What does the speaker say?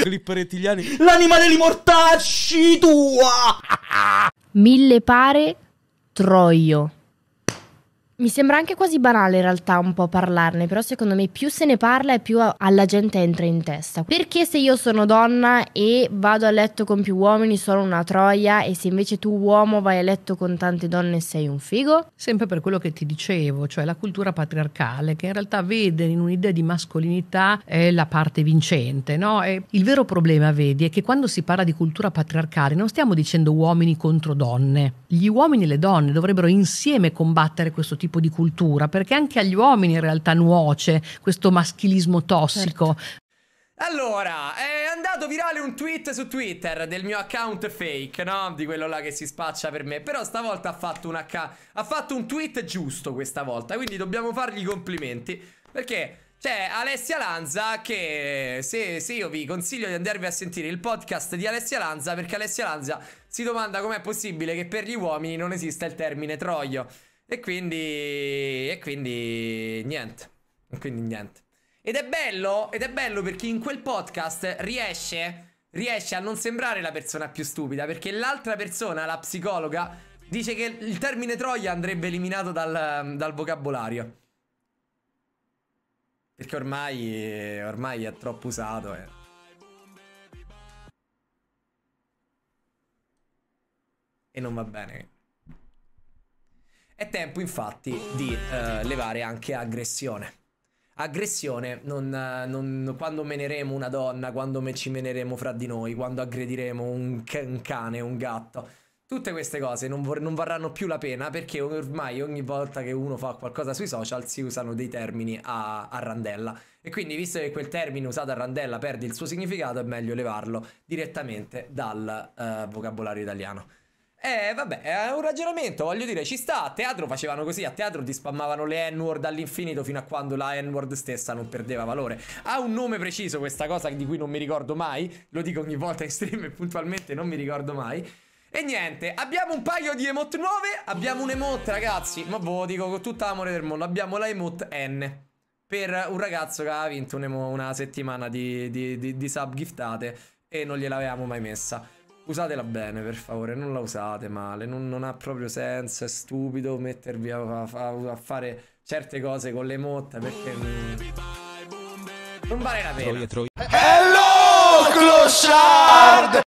Clipperettigliani. L'anima degli mortacci tua! Mille pare troio. Mi sembra anche quasi banale in realtà un po' parlarne, però secondo me più se ne parla e più alla gente entra in testa. Perché se io sono donna e vado a letto con più uomini sono una troia e se invece tu uomo vai a letto con tante donne sei un figo? Sempre per quello che ti dicevo, cioè la cultura patriarcale che in realtà vede in un'idea di mascolinità è la parte vincente, no? E il vero problema, vedi, è che quando si parla di cultura patriarcale non stiamo dicendo uomini contro donne, gli uomini e le donne dovrebbero insieme combattere questo tipo di cultura, perché anche agli uomini in realtà nuoce questo maschilismo tossico. Certo. Allora, è andato virale un tweet su Twitter del mio account fake, no? Di quello là che si spaccia per me. Però stavolta ha fatto un, ha fatto un tweet giusto questa volta, quindi dobbiamo fargli i complimenti. Perché c'è Alessia Lanza che se, se, io vi consiglio di andarvi a sentire il podcast di Alessia Lanza perché Alessia Lanza si domanda com'è possibile che per gli uomini non esista il termine troio. E quindi... e quindi... niente. E quindi niente. Ed è bello, ed è bello perché in quel podcast riesce, riesce a non sembrare la persona più stupida perché l'altra persona, la psicologa, dice che il termine troia andrebbe eliminato dal, dal vocabolario. Perché ormai, ormai è troppo usato. Eh. E non va bene. È tempo infatti di uh, levare anche aggressione. Aggressione, non, non, quando meneremo una donna, quando ci meneremo fra di noi, quando aggrediremo un, un cane, un gatto. Tutte queste cose non, non, varranno più la pena perché ormai ogni volta che uno fa qualcosa sui social si usano dei termini a, a, randella. E quindi visto che quel termine usato a randella perde il suo significato è meglio levarlo direttamente dal uh, vocabolario italiano. Eh vabbè, è un ragionamento, voglio dire, ci sta, a teatro facevano così, a teatro ti spammavano le N-word all'infinito fino a quando la N-word stessa non perdeva valore. Ha un nome preciso questa cosa di cui non mi ricordo mai, lo dico ogni volta in stream e puntualmente non mi ricordo mai. E niente, abbiamo un paio di emote nuove, abbiamo un emote ragazzi, ma ve lo dico con tutta l'amore del mondo, abbiamo la emote N. Per un ragazzo che aveva vinto un una settimana di, di, di, di sub giftate e non gliel'avevamo mai messa. Usatela bene, per favore, non la usate male, non, non ha proprio senso, è stupido mettervi a, a, a fare certe cose con le emote perché... Non vale la pena. Hello, Clochard!